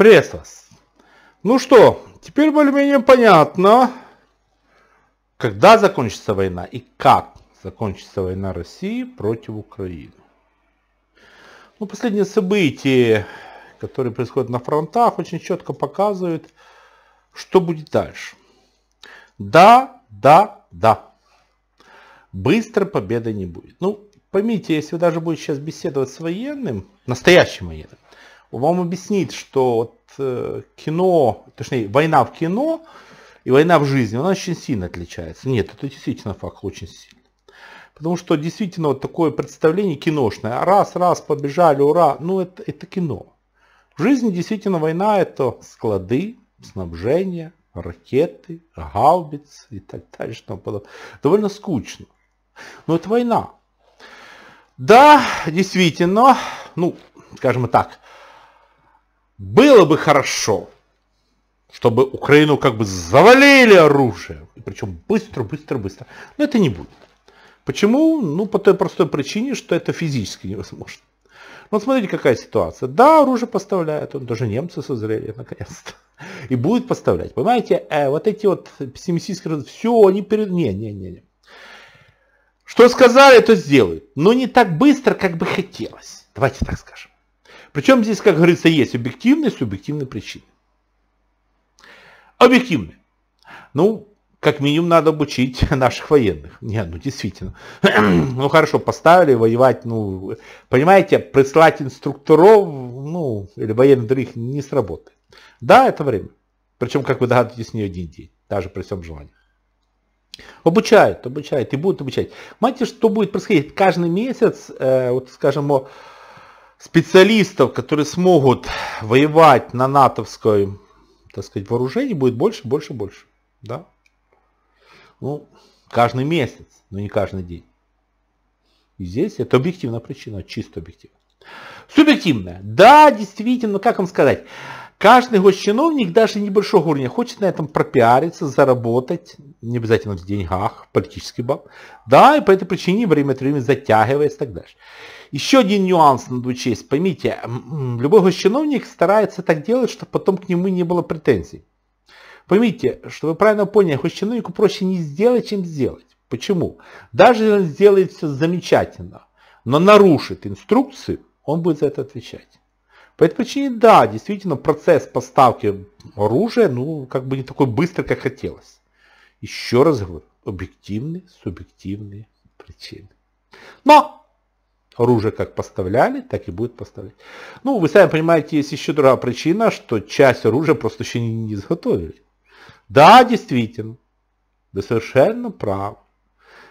Привет вас. Ну что, теперь более-менее понятно, когда закончится война и как закончится война России против Украины. Ну, последние события, которые происходят на фронтах, очень четко показывают, что будет дальше. Да, да, да. Быстро победы не будет. Ну, поймите, если вы даже будете сейчас беседовать с военным, настоящим военным, вам объяснить, что вот, э, кино, точнее, война в кино и война в жизни, она очень сильно отличается. Нет, это действительно факт, очень сильно. Потому что действительно вот такое представление киношное, раз, раз, побежали, ура, ну это, это кино. В жизни действительно война это склады, снабжение, ракеты, гаубицы и так дальше, Что подобное. Довольно скучно. Но это война. Да, действительно, ну, скажем так, было бы хорошо, чтобы Украину как бы завалили оружием. причем быстро, быстро, быстро. Но это не будет. Почему? Ну, по той простой причине, что это физически невозможно. Ну, вот смотрите, какая ситуация. Да, оружие поставляют, он даже немцы созрели, наконец-то. И будет поставлять. Понимаете, э, вот эти вот пессимистические, все, они перед... Не, не, не, не. Что сказали, то сделают. Но не так быстро, как бы хотелось. Давайте так скажем. Причем здесь, как говорится, есть объективные и субъективные причины. Объективные. Ну, как минимум надо обучить наших военных. Не, ну действительно. ну хорошо, поставили воевать, ну, понимаете, прислать инструкторов, ну, или военных других не сработает. Да, это время. Причем, как вы догадываетесь, не один день, даже при всем желании. Обучают, обучают и будут обучать. Понимаете, что будет происходить? Каждый месяц, э, вот скажем, специалистов, которые смогут воевать на натовской, так сказать, вооружении, будет больше, больше, больше. Да? Ну, каждый месяц, но не каждый день. И здесь это объективная причина, чисто объективная. Субъективная. Да, действительно, как вам сказать, Каждый госчиновник, даже небольшого уровня, хочет на этом пропиариться, заработать, не обязательно в деньгах, политический баб. Да, и по этой причине время от времени затягивается и так дальше. Еще один нюанс надо учесть. Поймите, любой госчиновник старается так делать, чтобы потом к нему не было претензий. Поймите, что вы правильно поняли, госчиновнику проще не сделать, чем сделать. Почему? Даже он сделает все замечательно, но нарушит инструкцию, он будет за это отвечать. По этой причине, да, действительно, процесс поставки оружия, ну, как бы не такой быстрый, как хотелось. Еще раз говорю, объективные, субъективные причины. Но оружие как поставляли, так и будет поставлять. Ну, вы сами понимаете, есть еще другая причина, что часть оружия просто еще не, не изготовили. Да, действительно, вы совершенно правы.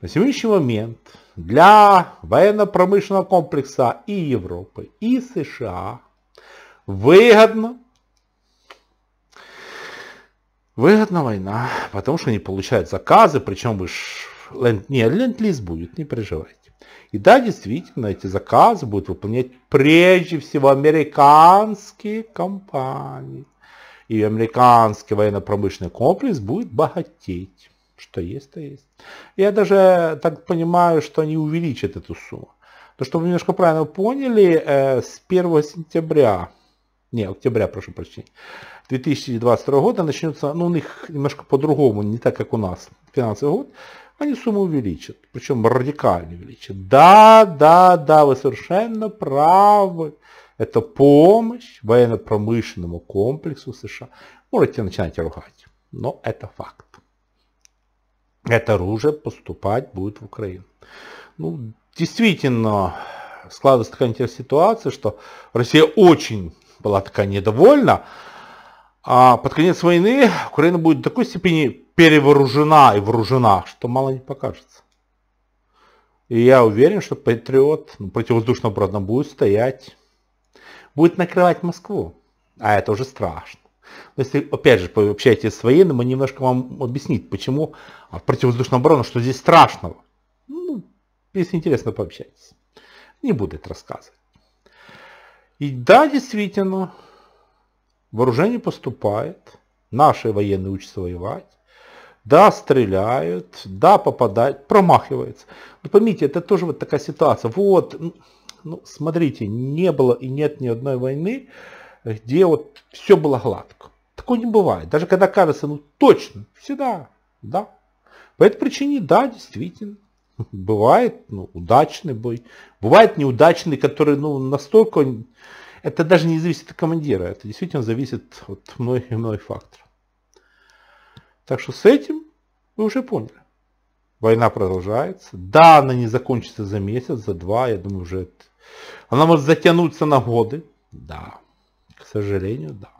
На сегодняшний момент для военно-промышленного комплекса и Европы, и США выгодно. Выгодна война, потому что они получают заказы, причем вы ж... Ленд... Не, ленд-лиз будет, не переживайте. И да, действительно, эти заказы будут выполнять прежде всего американские компании. И американский военно-промышленный комплекс будет богатеть. Что есть, то есть. Я даже так понимаю, что они увеличат эту сумму. То, что вы немножко правильно поняли, э, с 1 сентября не, октября, прошу прощения, 2022 года начнется, ну у них немножко по-другому, не так как у нас, финансовый год, они сумму увеличат, причем радикально увеличат. Да, да, да, вы совершенно правы. Это помощь военно-промышленному комплексу США. Можете начинать ругать, но это факт. Это оружие поступать будет в Украину. Ну, действительно, складывается такая ситуация, что Россия очень была такая недовольна. А под конец войны Украина будет до такой степени перевооружена и вооружена, что мало не покажется. И я уверен, что Патриот ну, противовоздушного обратно будет стоять, будет накрывать Москву. А это уже страшно. Но если, опять же, пообщаетесь с военным, они немножко вам объяснит, почему противовоздушная оборона, что здесь страшного. Ну, если интересно, пообщайтесь. Не будет рассказывать. И да, действительно, вооружение поступает, наши военные учатся воевать, да, стреляют, да, попадают, промахиваются. Но поймите, это тоже вот такая ситуация. Вот, ну, смотрите, не было и нет ни одной войны, где вот все было гладко. Такого не бывает. Даже когда кажется, ну точно, всегда, да. По этой причине, да, действительно. Бывает ну, удачный бой, бывает неудачный, который ну, настолько... Это даже не зависит от командира, это действительно зависит от многих и многих факторов. Так что с этим вы уже поняли. Война продолжается. Да, она не закончится за месяц, за два, я думаю, уже это... Она может затянуться на годы. Да, к сожалению, да.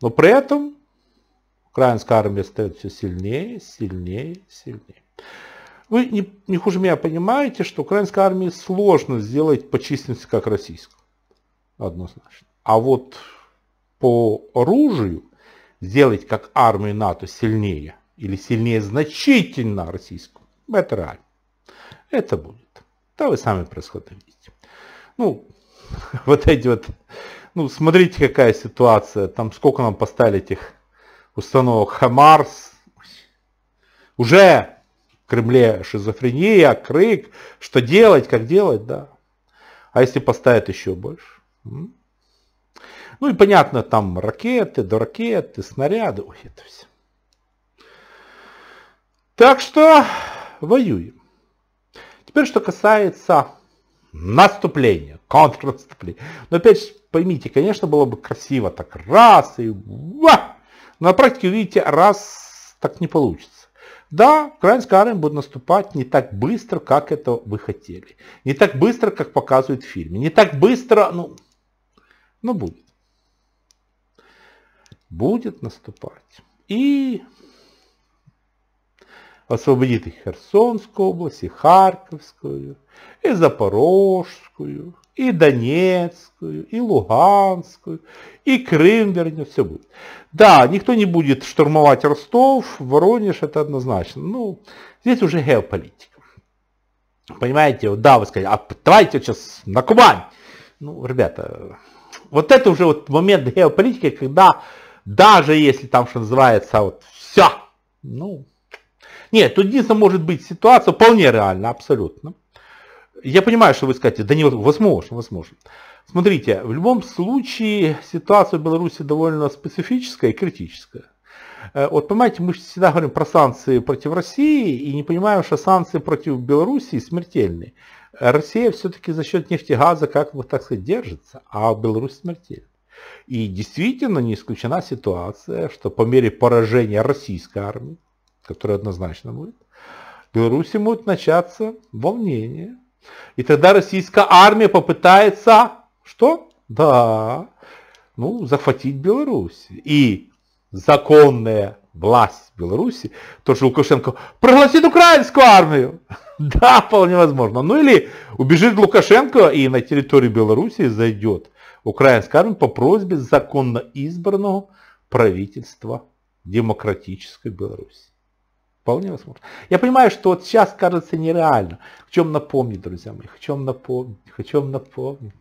Но при этом украинская армия стает все сильнее, сильнее, сильнее. Вы не, не хуже меня понимаете, что украинской армии сложно сделать по численности, как российскую. Однозначно. А вот по оружию сделать как армию НАТО сильнее или сильнее значительно российскую, это реально. Это будет. Да вы сами происходы видите. Ну, вот эти вот, ну, смотрите, какая ситуация. Там сколько нам поставили этих установок Хамарс. Уже Кремле шизофрения, крик, что делать, как делать, да. А если поставят еще больше? Ну и понятно, там ракеты, до ракеты, снаряды, ой, это все. Так что воюем. Теперь, что касается наступления, контрнаступления. Но ну, опять же, поймите, конечно, было бы красиво так раз и ва! Но на практике, видите, раз так не получится. Да, украинская армия будет наступать не так быстро, как это вы хотели. Не так быстро, как показывают в фильме. Не так быстро, ну, ну будет. Будет наступать. И освободит и Херсонскую область, и Харьковскую, и Запорожскую, и Донецкую, и Луганскую, и Крым вернет, все будет. Да, никто не будет штурмовать Ростов, Воронеж, это однозначно. Ну, здесь уже геополитика. Понимаете, да, вы сказали, а давайте сейчас на Кубань. Ну, ребята, вот это уже вот момент геополитики, когда даже если там, что называется, вот все, ну, нет, тут единственное может быть ситуация вполне реальная, абсолютно я понимаю, что вы скажете, да невозможно, возможно, Смотрите, в любом случае ситуация в Беларуси довольно специфическая и критическая. Э, вот понимаете, мы всегда говорим про санкции против России и не понимаем, что санкции против Беларуси смертельны. Россия все-таки за счет нефтегаза, как бы так сказать, держится, а Беларусь смертельна. И действительно не исключена ситуация, что по мере поражения российской армии, которая однозначно будет, в Беларуси могут начаться волнения и тогда российская армия попытается, что? Да, ну, захватить Беларусь. И законная власть Беларуси, то, что Лукашенко прогласит украинскую армию. да, вполне возможно. Ну или убежит Лукашенко и на территории Беларуси зайдет украинская армия по просьбе законно избранного правительства демократической Беларуси. Вполне возможно. Я понимаю, что вот сейчас кажется нереально. Хочу вам напомнить, друзья мои, хочу вам напомнить, хочу вам напомнить,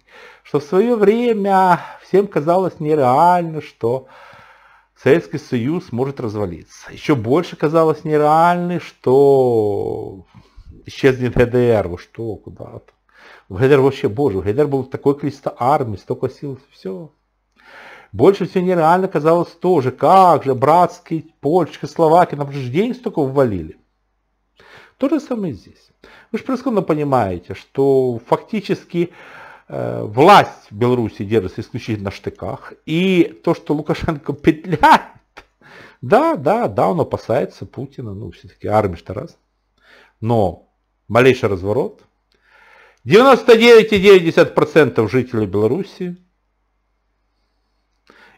что в свое время всем казалось нереально, что Советский Союз может развалиться. Еще больше казалось нереально, что исчезнет ГДР, вы что, куда-то. В ГДР вообще, боже, в ГДР было такое количество армий, столько сил, все, больше всего нереально казалось тоже, как же братские Польши, Чехословакия, нам же день столько ввалили. То же самое здесь. Вы же превосходно понимаете, что фактически э, власть в Беларуси держится исключительно на штыках. И то, что Лукашенко петляет, да, да, да, он опасается Путина, ну все-таки армия что раз. Но малейший разворот. 99,9% жителей Беларуси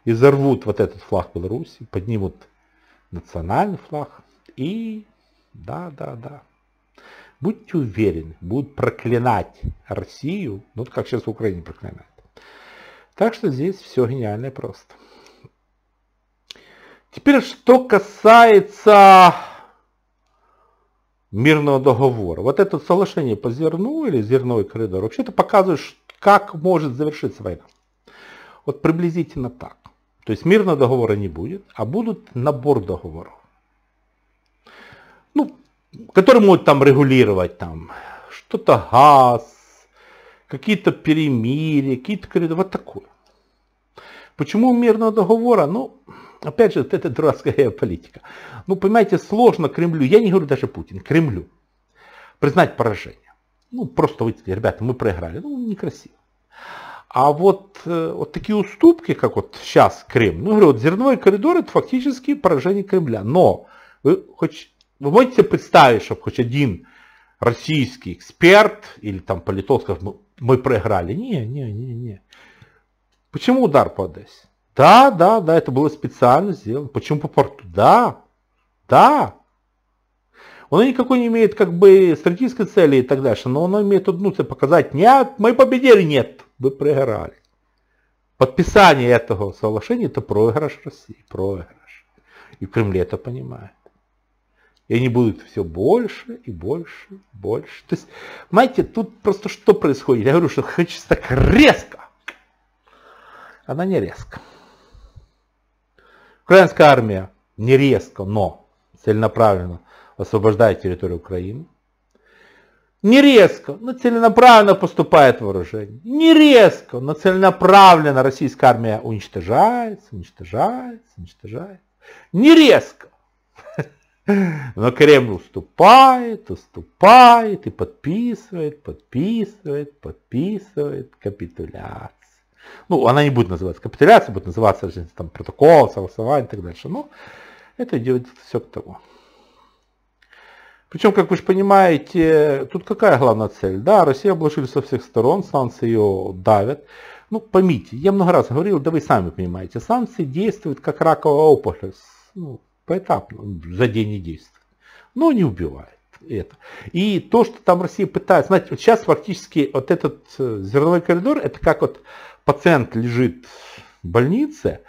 и взорвут вот этот флаг Беларуси, поднимут национальный флаг и да, да, да. Будьте уверены, будут проклинать Россию, ну как сейчас в Украине проклинают. Так что здесь все гениально и просто. Теперь, что касается мирного договора. Вот это соглашение по зерну или зерновый коридор, вообще-то показывает, как может завершиться война. Вот приблизительно так. То есть мирного договора не будет, а будут набор договоров. Ну, которые могут там регулировать там что-то газ, какие-то перемирия, какие-то вот такое. Почему мирного договора? Ну, опять же, вот это дурацкая геополитика. Ну, понимаете, сложно Кремлю, я не говорю даже Путин, Кремлю, признать поражение. Ну, просто вы, ребята, мы проиграли. Ну, некрасиво. А вот, э, вот такие уступки, как вот сейчас Крым, ну, говорю, вот зерновой коридор – это фактически поражение Кремля. Но вы, хоть, вы можете представить, чтобы хоть один российский эксперт или там политолог сказал, мы, мы проиграли. Не, не, не, не. Почему удар по Одессе? Да, да, да, это было специально сделано. Почему по порту? Да, да. Оно никакой не имеет как бы стратегической цели и так дальше, но оно имеет одну цель показать, нет, мы победили, нет вы проиграли. Подписание этого соглашения – это проигрыш России, проигрыш. И Кремль это понимает. И они будут все больше и больше, и больше. То есть, знаете, тут просто что происходит? Я говорю, что хочется так резко. Она не резко. Украинская армия не резко, но целенаправленно освобождает территорию Украины не резко, но целенаправленно поступает вооружение. Не резко, но целенаправленно российская армия уничтожается, уничтожается, уничтожается. Не резко. Но Кремль уступает, уступает и подписывает, подписывает, подписывает капитуляцию. Ну, она не будет называться капитуляцией, будет называться там, протокол, согласование и так дальше. Но это идет все к тому. Причем, как вы же понимаете, тут какая главная цель? Да, Россия обложили со всех сторон, санкции ее давят. Ну, поймите, я много раз говорил, да вы сами понимаете, санкции действуют как раковая опухоль, ну, поэтапно, ну, за день не действуют. Но не убивает это. И то, что там Россия пытается, знаете, вот сейчас фактически вот этот э, зерновой коридор, это как вот пациент лежит в больнице,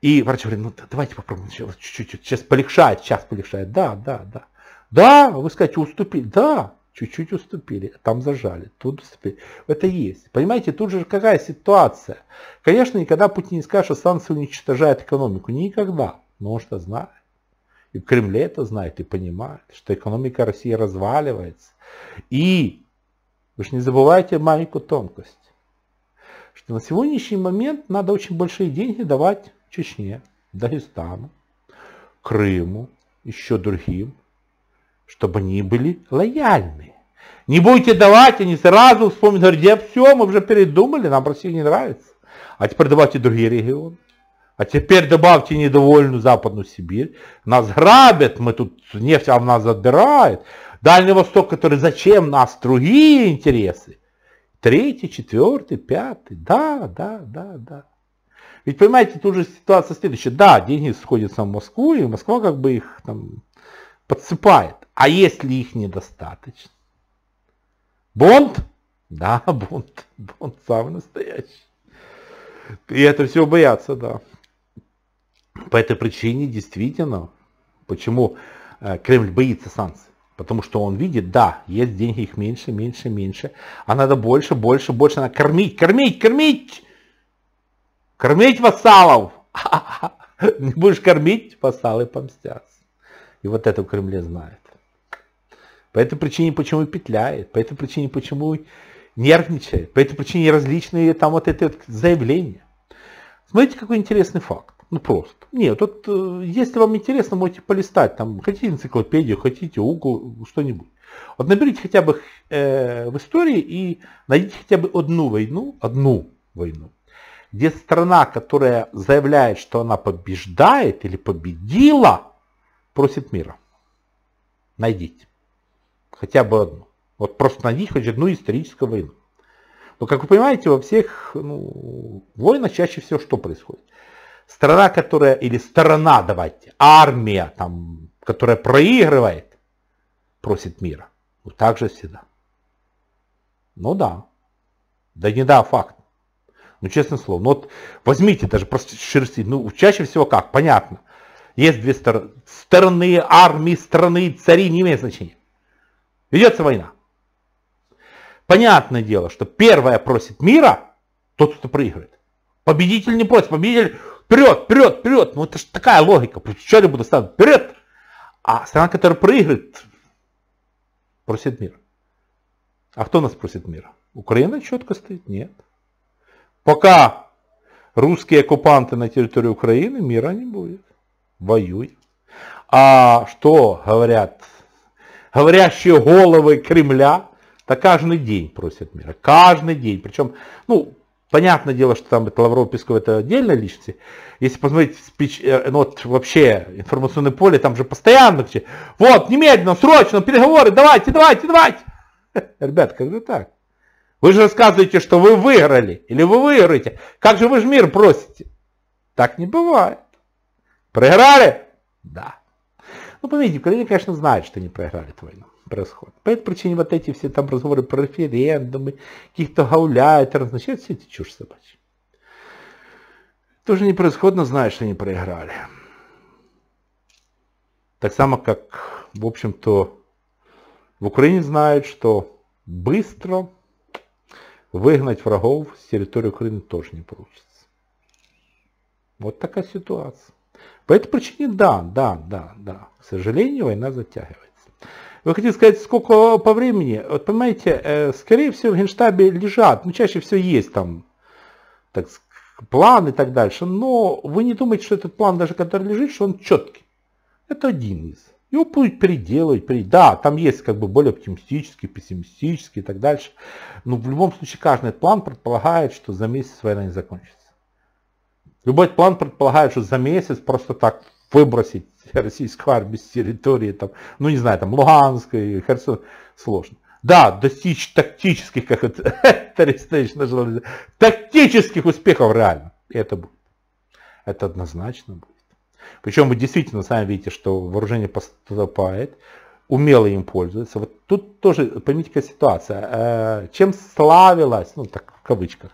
и врач говорит, ну давайте попробуем чуть-чуть, сейчас полегшает, сейчас полегшает, да, да, да. Да, вы скажете, уступили. Да, чуть-чуть уступили, там зажали, тут уступили. Это есть. Понимаете, тут же какая ситуация? Конечно, никогда Путин не скажет, что санкции уничтожают экономику. Никогда. Но он что знает. И в Кремле это знает и понимает, что экономика России разваливается. И вы же не забывайте маленькую тонкость, что на сегодняшний момент надо очень большие деньги давать Чечне, Дагестану, Крыму, еще другим чтобы они были лояльны. Не будете давать, они сразу вспомнят, говорят, я все, мы уже передумали, нам Россия не нравится. А теперь давайте другие регионы. А теперь добавьте недовольную Западную Сибирь. Нас грабят, мы тут нефть, а нас отбирают. Дальний Восток, который зачем нас, другие интересы. Третий, четвертый, пятый. Да, да, да, да. Ведь, понимаете, тут же ситуация следующая. Да, деньги сходятся в Москву, и Москва как бы их там подсыпает. А если их недостаточно? Бунт? Да, бунт, бунт самый настоящий. И это все боятся, да. По этой причине действительно, почему э, Кремль боится санкций. Потому что он видит, да, есть деньги, их меньше, меньше, меньше. А надо больше, больше, больше. Надо кормить, кормить, кормить. Кормить вассалов. Не будешь кормить, вассалы помстятся. И вот это в Кремле знают. По этой причине, почему петляет, по этой причине, почему нервничает, по этой причине различные там вот это вот заявления. Смотрите, какой интересный факт. Ну просто. Нет, тут, э, если вам интересно, можете полистать, там, хотите энциклопедию, хотите угол, что-нибудь. Вот наберите хотя бы э, в истории и найдите хотя бы одну войну, одну войну, где страна, которая заявляет, что она побеждает или победила, просит мира. Найдите хотя бы одну. Вот просто найдите хоть одну историческую войну. Но, как вы понимаете, во всех ну, войнах чаще всего что происходит? Страна, которая, или сторона, давайте, армия, там, которая проигрывает, просит мира. Вот так же всегда. Ну да. Да не да, факт. Ну, честное слово. Ну, вот возьмите даже просто шерсти. Ну, чаще всего как? Понятно. Есть две стороны. Стороны, армии, страны, цари не имеет значения. Ведется война. Понятное дело, что первая просит мира, тот, кто проигрывает. Победитель не просит, победитель вперед, вперед, вперед. Ну это же такая логика, что я буду стану, вперед. А страна, которая проигрывает, просит мира. А кто нас просит мира? Украина четко стоит? Нет. Пока русские оккупанты на территории Украины, мира не будет. Воюй. А что говорят говорящие головы Кремля, да каждый день просят мира, каждый день. Причем, ну, понятное дело, что там это Лавров Песков это отдельная личность. Если посмотреть спич, э, ну, вот, вообще информационное поле, там же постоянно все. Вот, немедленно, срочно, переговоры, давайте, давайте, давайте. Ребят, как же так? Вы же рассказываете, что вы выиграли или вы выиграете. Как же вы же мир просите? Так не бывает. Проиграли? Да. Ну, поверьте, Украина, конечно, знает, что они проиграли эту войну. Происходит. По этой причине вот эти все там разговоры про референдумы, каких-то гауляет, разначают, все эти чушь собачья. Тоже не происходит, непроисходно знают, что они проиграли. Так само, как, в общем-то, в Украине знают, что быстро выгнать врагов с территории Украины тоже не получится. Вот такая ситуация. По этой причине да, да, да, да. К сожалению, война затягивается. Вы хотите сказать, сколько по времени? Вот понимаете, э, скорее всего в Генштабе лежат, ну чаще всего есть там, так сказать, план и так дальше, но вы не думаете, что этот план, даже который лежит, что он четкий. Это один из. Его будут переделывать, перед... да, там есть как бы более оптимистический, пессимистический и так дальше. Но в любом случае каждый план предполагает, что за месяц война не закончится. Любой план предполагает, что за месяц просто так выбросить российскую армию с территории, там, ну не знаю, там Луганской, Херсон, сложно. Да, достичь тактических, как это Арестович тактических успехов реально. Это будет. Это однозначно будет. Причем вы действительно сами видите, что вооружение поступает, умело им пользуется. Вот тут тоже, поймите, какая ситуация. Э, чем славилась, ну так в кавычках,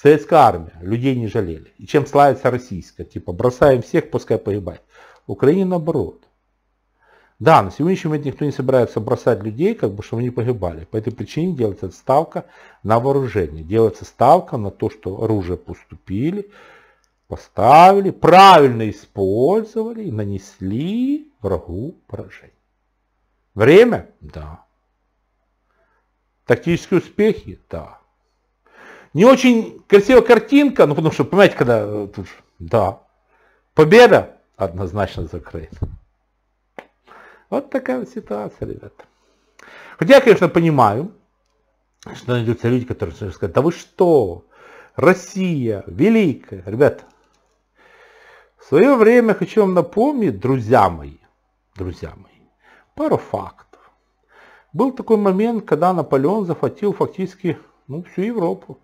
Советская армия, людей не жалели. И чем славится российская, типа бросаем всех, пускай погибают. В Украине наоборот. Да, на сегодняшний момент никто не собирается бросать людей, как бы, чтобы они погибали. По этой причине делается ставка на вооружение. Делается ставка на то, что оружие поступили, поставили, правильно использовали и нанесли врагу поражение. Время? Да. Тактические успехи? Да. Не очень красивая картинка, ну потому что, понимаете, когда э, тут, да, победа однозначно за Украину. Вот такая вот ситуация, ребята. Хотя я, конечно, понимаю, что найдутся люди, которые скажут, да вы что, Россия великая. Ребята, в свое время хочу вам напомнить, друзья мои, друзья мои, пару фактов. Был такой момент, когда Наполеон захватил фактически ну, всю Европу.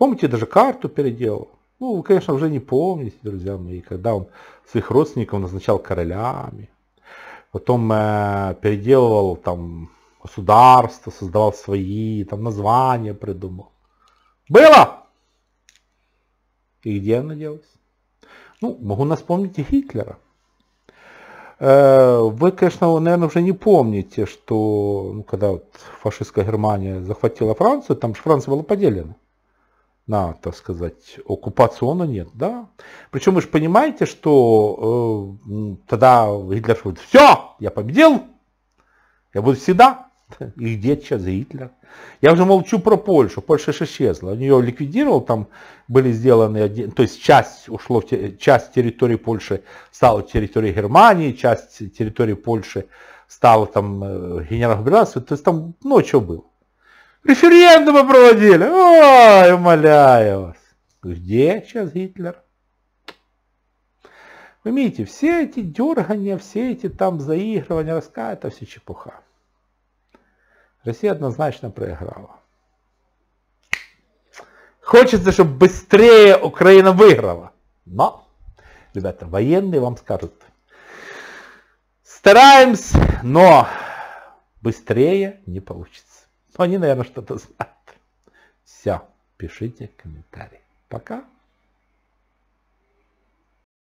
Помните, даже карту переделал. Ну, вы, конечно, уже не помните, друзья мои, когда он своих родственников назначал королями. Потом э, переделывал там государства, создавал свои, там названия придумал. Было! И где она делась? Ну, могу вспомнить и Гитлера. Э, вы, конечно, наверное, уже не помните, что ну, когда вот фашистская Германия захватила Францию, там же Франция была поделена на, так сказать, оккупационно нет, да? Причем вы же понимаете, что э, тогда Гитлер говорит, все, я победил, я буду всегда. И где сейчас Гитлер? Я уже молчу про Польшу. Польша же исчезла. Он ее ликвидировал, там были сделаны, то есть часть ушло, часть территории Польши стала территорией Германии, часть территории Польши стала там э, генерал-губернатором, то есть там много ну, чего было. Референдумы проводили. Ой, умоляю вас. Где сейчас Гитлер? Вы видите, все эти дергания, все эти там заигрывания, раска, это все чепуха. Россия однозначно проиграла. Хочется, чтобы быстрее Украина выиграла. Но, ребята, военные вам скажут, стараемся, но быстрее не получится. Но они, наверное, что-то знают. Все, пишите комментарии. Пока.